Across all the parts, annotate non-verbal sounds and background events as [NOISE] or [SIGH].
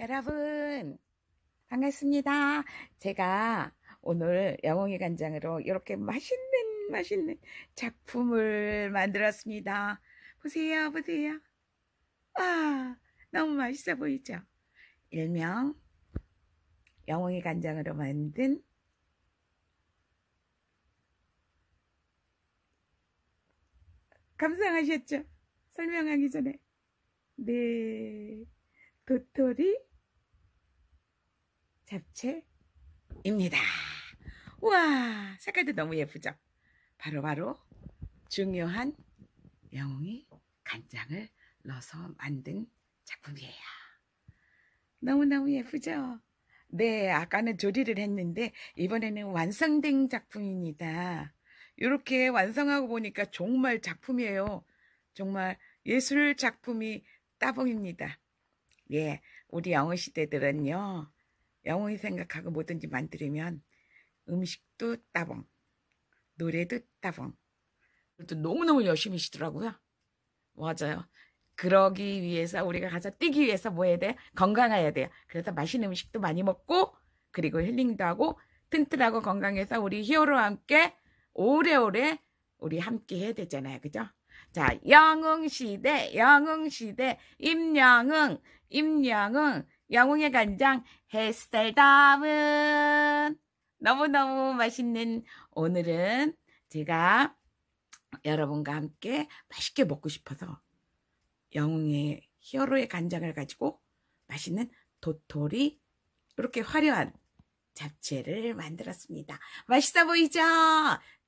여러분 반갑습니다. 제가 오늘 영웅의 간장으로 이렇게 맛있는 맛있는 작품을 만들었습니다. 보세요 보세요. 아 너무 맛있어 보이죠? 일명 영웅의 간장으로 만든 감상하셨죠? 설명하기 전에 네 도토리 잡채입니다. 우와 색깔도 너무 예쁘죠? 바로바로 바로 중요한 영웅이 간장을 넣어서 만든 작품이에요. 너무너무 예쁘죠? 네, 아까는 조리를 했는데 이번에는 완성된 작품입니다. 이렇게 완성하고 보니까 정말 작품이에요. 정말 예술 작품이 따봉입니다. 예, 우리 영어 시대들은요. 영웅이 생각하고 뭐든지 만들면 음식도 따봉, 노래도 따봉. 그래도 너무너무 열심히 시더라고요. 맞아요. 그러기 위해서 우리가 가서 뛰기 위해서 뭐 해야 돼? 건강해야 돼요. 그래서 맛있는 음식도 많이 먹고 그리고 힐링도 하고 튼튼하고 건강해서 우리 히어로와 함께 오래오래 우리 함께 해야 되잖아요. 그죠? 자, 영웅시대, 영웅시대, 임영웅, 임영웅, 영웅의 간장, 햇살 담은 너무너무 맛있는 오늘은 제가 여러분과 함께 맛있게 먹고 싶어서 영웅의 히어로의 간장을 가지고 맛있는 도토리 이렇게 화려한 잡채를 만들었습니다. 맛있어 보이죠?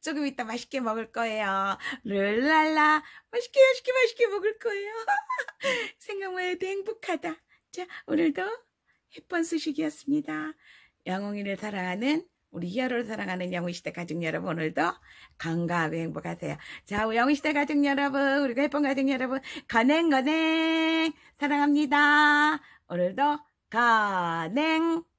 조금 이따 맛있게 먹을 거예요. 룰랄라 맛있게 맛있게 맛있게 먹을 거예요. [LAUGHS] 생각만 해도 행복하다. 자 오늘도 햇번 소식이었습니다영웅이를 사랑하는 우리 이하로를 사랑하는 영웅시대 가족 여러분 오늘도 건강하고 행복하세요. 자 우리 영웅시대 가족 여러분 우리가 햇번 가족 여러분 건행건행 사랑합니다. 오늘도 건행